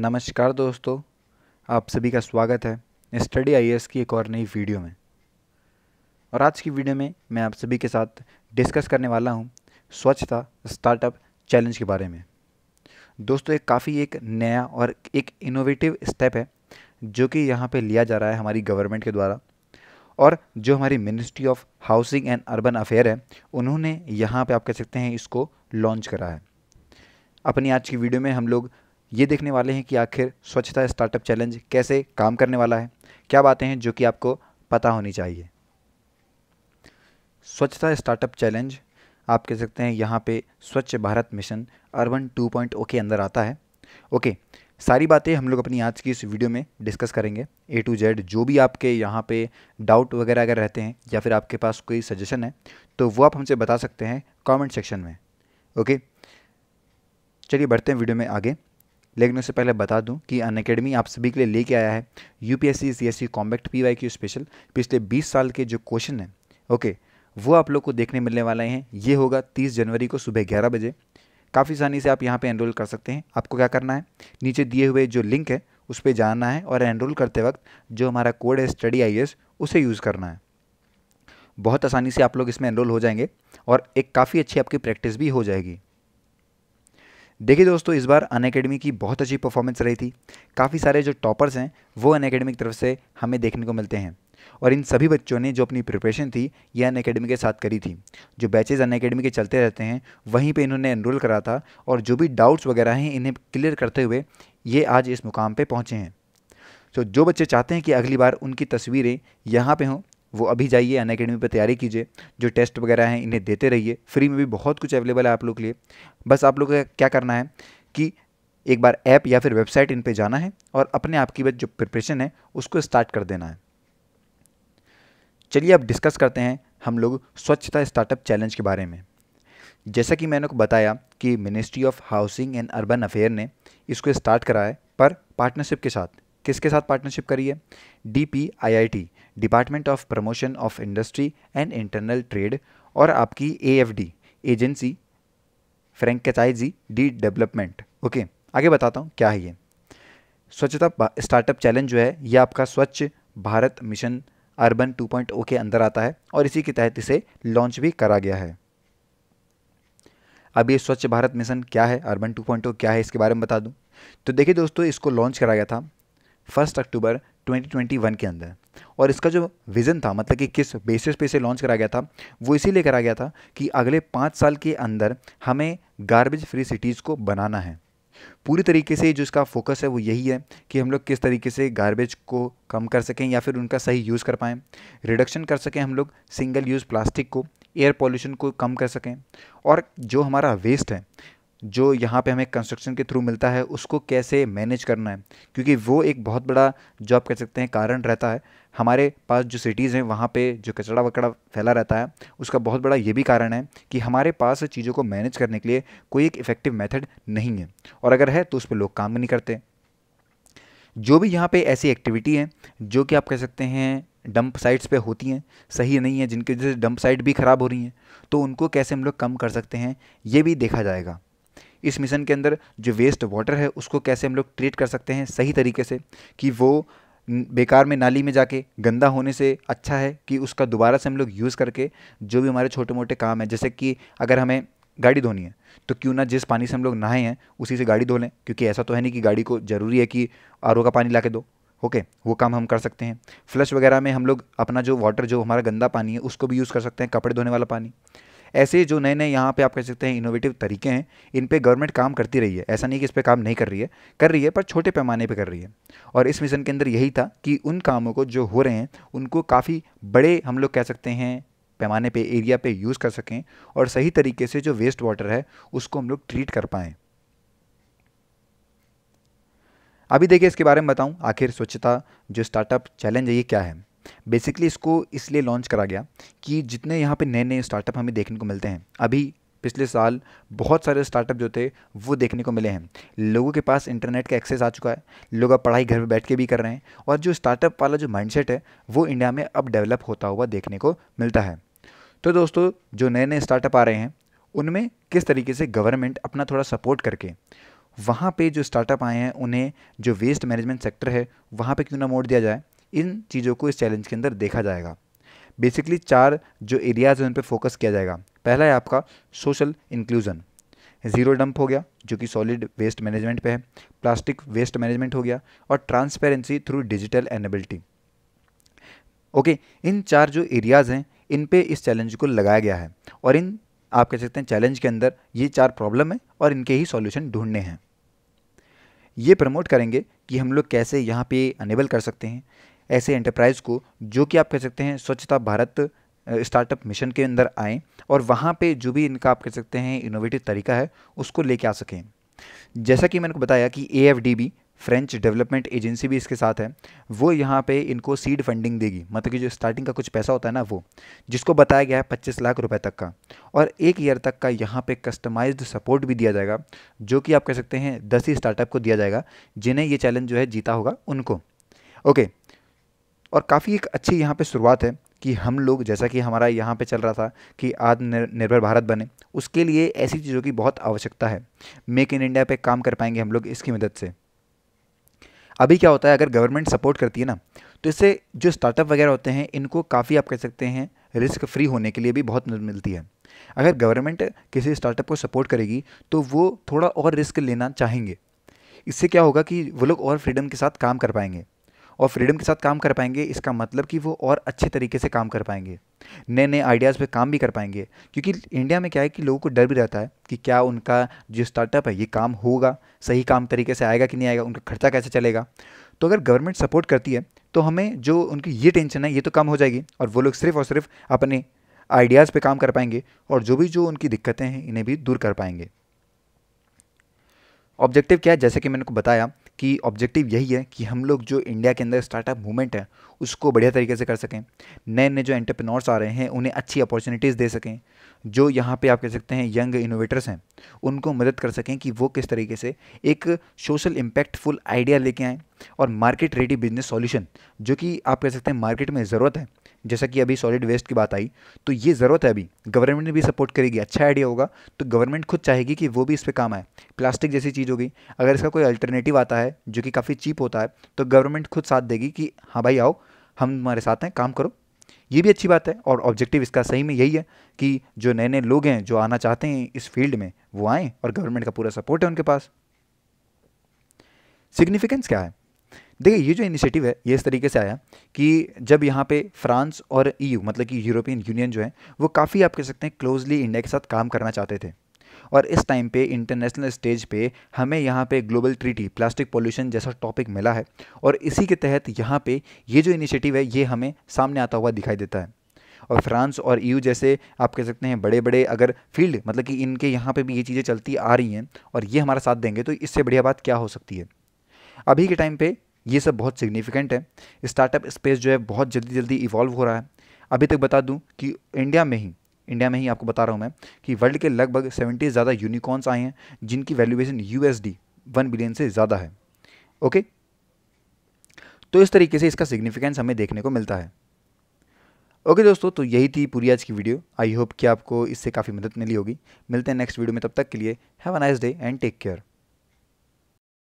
नमस्कार दोस्तों आप सभी का स्वागत है स्टडी आई की एक और नई वीडियो में और आज की वीडियो में मैं आप सभी के साथ डिस्कस करने वाला हूं स्वच्छता स्टार्टअप चैलेंज के बारे में दोस्तों एक काफ़ी एक नया और एक इनोवेटिव स्टेप है जो कि यहाँ पे लिया जा रहा है हमारी गवर्नमेंट के द्वारा और जो हमारी ministry of housing and urban affair है उन्होंने यहाँ पर आप कह सकते हैं इसको लॉन्च करा है अपनी आज की वीडियो में हम लोग ये देखने वाले हैं कि आखिर स्वच्छता स्टार्टअप चैलेंज कैसे काम करने वाला है क्या बातें हैं जो कि आपको पता होनी चाहिए स्वच्छता स्टार्टअप चैलेंज आप कह सकते हैं यहाँ पे स्वच्छ भारत मिशन अर्बन 2.0 के अंदर आता है ओके सारी बातें हम लोग अपनी आज की इस वीडियो में डिस्कस करेंगे ए टू जेड जो भी आपके यहाँ पे डाउट वगैरह अगर रहते हैं या फिर आपके पास कोई सजेशन है तो वो आप हमसे बता सकते हैं कमेंट सेक्शन में ओके चलिए बढ़ते हैं वीडियो में आगे लेकिन उससे पहले बता दूं कि अन अकेडमी आप सभी के लिए लेके आया है U P S C C S C combat P Y Q special पिछले बीस साल के जो क्वेश्चन हैं ओके वो आप लोग को देखने मिलने वाले हैं ये होगा तीस जनवरी को सुबह ग्यारह बजे काफ़ी आसानी से आप यहाँ पे एनरोल कर सकते हैं आपको क्या करना है नीचे दिए हुए जो लिंक है उस पर जाना है और एनरोल करते वक्त जो हमारा कोड है स्टडी आई उसे यूज़ करना है बहुत आसानी से आप लोग इसमें एनरोल हो जाएंगे और एक काफ़ी अच्छी आपकी प्रैक्टिस भी हो जाएगी देखिए दोस्तों इस बार अन अकेडमी की बहुत अच्छी परफॉर्मेंस रही थी काफ़ी सारे जो टॉपर्स हैं वो अन अकेडमी की तरफ से हमें देखने को मिलते हैं और इन सभी बच्चों ने जो अपनी प्रिपरेशन थी ये अन अकेडमी के साथ करी थी जो बैचेज़ अन अकेडमी के चलते रहते हैं वहीं पे इन्होंने एनरोल करा था और जो भी डाउट्स वगैरह हैं इन्हें क्लियर करते हुए ये आज इस मुकाम पर पहुँचे हैं तो जो बच्चे चाहते हैं कि अगली बार उनकी तस्वीरें यहाँ पर हों वो अभी जाइए अन अकेडमी पर तैयारी कीजिए जो टेस्ट वगैरह हैं इन्हें देते रहिए फ्री में भी बहुत कुछ अवेलेबल है आप लोग के लिए बस आप लोग का क्या करना है कि एक बार ऐप या फिर वेबसाइट इन पर जाना है और अपने आप की जो प्रिपरेशन है उसको स्टार्ट कर देना है चलिए अब डिस्कस करते हैं हम लोग स्वच्छता स्टार्टअप चैलेंज के बारे में जैसा कि मैंने को बताया कि ministry of housing and urban affair ने इसको स्टार्ट करा है पर पार्टनरशिप के साथ किसके साथ पार्टनरशिप करी है D P I I T department of promotion of industry and internal trade और आपकी ए एफ डी एजेंसी फ्रेंक कैचाई जी डी डेवलपमेंट ओके आगे बताता हूँ क्या है ये स्वच्छता स्टार्टअप चैलेंज जो है ये आपका स्वच्छ भारत मिशन अर्बन 2.0 के अंदर आता है और इसी के तहत इसे लॉन्च भी करा गया है अब ये स्वच्छ भारत मिशन क्या है अर्बन 2.0 क्या है इसके बारे में बता दूं तो देखिए दोस्तों इसको लॉन्च करा गया था फर्स्ट अक्टूबर 2021 के अंदर और इसका जो विज़न था मतलब कि किस बेसिस पे इसे लॉन्च करा गया था वो इसीलिए करा गया था कि अगले पाँच साल के अंदर हमें गार्बेज फ्री सिटीज़ को बनाना है पूरी तरीके से जो इसका फोकस है वो यही है कि हम लोग किस तरीके से गार्बेज को कम कर सकें या फिर उनका सही यूज़ कर पाएँ रिडक्शन कर सकें हम लोग सिंगल यूज़ प्लास्टिक को एयर पॉल्यूशन को कम कर सकें और जो हमारा वेस्ट है जो यहाँ पे हमें कंस्ट्रक्शन के थ्रू मिलता है उसको कैसे मैनेज करना है क्योंकि वो एक बहुत बड़ा जॉब कह सकते हैं कारण रहता है हमारे पास जो सिटीज़ हैं वहाँ पे जो कचरा वकड़ा फैला रहता है उसका बहुत बड़ा ये भी कारण है कि हमारे पास चीज़ों को मैनेज करने के लिए कोई एक इफ़ेक्टिव मेथड नहीं है और अगर है तो उस पर लोग काम नहीं करते जो भी यहाँ पे ऐसी एक्टिविटी है जो कि आप कह सकते हैं डंप साइट्स पे होती हैं सही नहीं है जिनकी वजह से डंप साइट भी ख़राब हो रही हैं तो उनको कैसे हम लोग कम कर सकते हैं ये भी देखा जाएगा इस मिशन के अंदर जो वेस्ट वाटर है उसको कैसे हम लोग ट्रीट कर सकते हैं सही तरीके से कि वो बेकार में नाली में जाके गंदा होने से अच्छा है कि उसका दोबारा से हम लोग यूज़ करके जो भी हमारे छोटे मोटे काम है जैसे कि अगर हमें गाड़ी धोनी है तो क्यों ना जिस पानी से हम लोग नहाए हैं उसी से गाड़ी धो लें क्योंकि ऐसा तो है नहीं कि गाड़ी को ज़रूरी है कि आर का पानी ला के दो ओके okay, वो काम हम कर सकते हैं फ्लश वगैरह में हम लोग अपना जो वाटर जो हमारा गंदा पानी है उसको भी यूज़ कर सकते हैं कपड़े धोने वाला पानी ऐसे जो नए नए यहाँ पे आप कह सकते हैं इनोवेटिव तरीके हैं इन पर गवर्नमेंट काम करती रही है ऐसा नहीं कि इस पर काम नहीं कर रही है कर रही है पर छोटे पैमाने पर कर रही है और इस मिशन के अंदर यही था कि उन कामों को जो हो रहे हैं उनको काफ़ी बड़े हम लोग कह सकते हैं पैमाने पर एरिया पर यूज़ कर सकें और सही तरीके से जो वेस्ट वाटर है उसको हम लोग ट्रीट कर पाएँ अभी देखिए इसके बारे में बताऊं आखिर स्वच्छता जो स्टार्टअप चैलेंज है ये क्या है बेसिकली इसको इसलिए लॉन्च करा गया कि जितने यहाँ पे नए नए स्टार्टअप हमें देखने को मिलते हैं अभी पिछले साल बहुत सारे स्टार्टअप जो थे वो देखने को मिले हैं लोगों के पास इंटरनेट का एक्सेस आ चुका है लोग अब पढ़ाई घर में बैठ के भी कर रहे हैं और जो स्टार्टअप वाला जो माइंडसेट है वो इंडिया में अब डेवलप होता हुआ देखने को मिलता है तो दोस्तों जो नए नए स्टार्टअप आ रहे हैं उनमें किस तरीके से गवर्नमेंट अपना थोड़ा सपोर्ट करके वहाँ पे जो स्टार्टअप आए हैं उन्हें जो वेस्ट मैनेजमेंट सेक्टर है वहाँ पे क्यों ना मोड़ दिया जाए इन चीज़ों को इस चैलेंज के अंदर देखा जाएगा बेसिकली चार जो एरियाज़ हैं उन पर फोकस किया जाएगा पहला है आपका सोशल इंक्लूज़न ज़ीरो डंप हो गया जो कि सॉलिड वेस्ट मैनेजमेंट पे है प्लास्टिक वेस्ट मैनेजमेंट हो गया और transparency through digital enablement okay इन चार जो एरियाज़ हैं इन पे इस चैलेंज को लगाया गया है और इन आप कह सकते हैं चैलेंज के अंदर ये चार प्रॉब्लम है और इनके ही सॉल्यूशन ढूंढने हैं ये प्रमोट करेंगे कि हम लोग कैसे यहाँ पे अनेबल कर सकते हैं ऐसे एंटरप्राइज़ को जो कि आप कह सकते हैं स्वच्छता भारत स्टार्टअप मिशन के अंदर आएँ और वहाँ पे जो भी इनका आप कह सकते हैं इनोवेटिव तरीका है उसको लेके आ सकें जैसा कि मैंने बताया कि ए फ्रेंच डेवलपमेंट एजेंसी भी इसके साथ है वो यहाँ पे इनको सीड फंडिंग देगी मतलब कि जो स्टार्टिंग का कुछ पैसा होता है ना वो जिसको बताया गया है पच्चीस लाख रुपए तक का और एक ईयर तक का यहाँ पे कस्टमाइज्ड सपोर्ट भी दिया जाएगा जो कि आप कह सकते हैं दस ही स्टार्टअप को दिया जाएगा जिन्हें ये चैलेंज जो है जीता होगा उनको ओके और काफ़ी एक अच्छी यहाँ पे शुरुआत है कि हम लोग जैसा कि हमारा यहाँ पे चल रहा था कि आत्मनिर्भर भारत बने उसके लिए ऐसी चीज़ों की बहुत आवश्यकता है मेक इन इंडिया पे काम कर पाएंगे हम लोग इसकी मदद से अभी क्या होता है अगर गवर्नमेंट सपोर्ट करती है ना तो इससे जो स्टार्टअप वगैरह होते हैं इनको काफ़ी आप कह सकते हैं रिस्क फ्री होने के लिए भी बहुत मदद मिलती है अगर गवर्नमेंट किसी स्टार्टअप को सपोर्ट करेगी तो वो थोड़ा और रिस्क लेना चाहेंगे इससे क्या होगा कि वो लोग और फ्रीडम के साथ काम कर पाएंगे और फ्रीडम के साथ काम कर पाएंगे इसका मतलब कि वो और अच्छे तरीके से काम कर पाएंगे नए नए आइडियाज़ पे काम भी कर पाएंगे क्योंकि इंडिया में क्या है कि लोगों को डर भी रहता है कि क्या उनका जो स्टार्टअप है ये काम होगा सही काम तरीके से आएगा कि नहीं आएगा उनका खर्चा कैसे चलेगा तो अगर गवर्नमेंट सपोर्ट करती है तो हमें जो उनकी ये टेंशन है ये तो कम हो जाएगी और वो लोग सिर्फ और सिर्फ अपने आइडियाज़ पे काम कर पाएंगे और जो भी जो उनकी दिक्कतें हैं इन्हें भी दूर कर पाएंगे ऑब्जेक्टिव क्या है जैसे कि मैंने को बताया कि ऑब्जेक्टिव यही है कि हम लोग जो इंडिया के अंदर स्टार्टअप मूवमेंट है उसको बढ़िया तरीके से कर सकें नए नए जो एंटरप्रेन्योर्स आ रहे हैं उन्हें अच्छी अपॉर्चुनिटीज़ दे सकें जो यहाँ पे आप कह सकते हैं यंग इनोवेटर्स हैं उनको मदद कर सकें कि वो किस तरीके से एक सोशल इम्पैक्टफुल आइडिया लेके आएँ और मार्केट रेडी बिजनेस सॉल्यूशन जो कि आप कह सकते हैं मार्केट में ज़रूरत है जैसा कि अभी सॉलिड वेस्ट की बात आई तो ये ज़रूरत है अभी गवर्नमेंट भी सपोर्ट करेगी अच्छा आइडिया होगा तो गवर्नमेंट खुद चाहेगी कि वो भी इस पर काम आए प्लास्टिक जैसी चीज़ होगी अगर इसका कोई अल्टरनेटिव आता है जो कि काफ़ी चीप होता है तो गवर्नमेंट खुद साथ देगी कि हाँ भाई आओ हम हमारे साथ हैं काम करो ये भी अच्छी बात है और ऑब्जेक्टिव इसका सही में यही है कि जो नए नए लोग हैं जो आना चाहते हैं इस फील्ड में वो आएँ और गवर्नमेंट का पूरा सपोर्ट है उनके पास सिग्निफिकेंस क्या है देखिए ये जो इनिशिएटिव है ये इस तरीके से आया कि जब यहाँ पे फ्रांस और ईयू e मतलब कि यूरोपियन यूनियन जो है वो काफ़ी आप कह सकते हैं क्लोजली इंडिया के साथ काम करना चाहते थे और इस टाइम पे इंटरनेशनल स्टेज पे हमें यहाँ पे ग्लोबल ट्रीटी प्लास्टिक पोल्यूशन जैसा टॉपिक मिला है और इसी के तहत यहाँ पे ये जो इनिशिएटिव है ये हमें सामने आता हुआ दिखाई देता है और फ्रांस और ईयू e जैसे आप कह सकते हैं बड़े बड़े अगर फील्ड मतलब कि इनके यहाँ पे भी ये चीज़ें चलती आ रही हैं और ये हमारा साथ देंगे तो इससे बढ़िया बात क्या हो सकती है अभी के टाइम पे ये सब बहुत सिग्निफिकेंट है स्टार्टअप स्पेस जो है बहुत जल्दी जल्दी इवॉल्व हो रहा है अभी तक बता दूं कि इंडिया में ही इंडिया में ही आपको बता रहा हूँ मैं कि वर्ल्ड के लगभग सेवेंटी ज़्यादा यूनिकॉर्न्स आए हैं जिनकी valuation U S one billion से ज़्यादा है ओके तो इस तरीके से इसका सिग्निफिकेंस हमें देखने को मिलता है ओके दोस्तों तो यही थी पूरी आज की वीडियो आई होप कि आपको इससे काफ़ी मदद मिली होगी मिलते हैं नेक्स्ट वीडियो में तब तक के लिए have a nice day and take care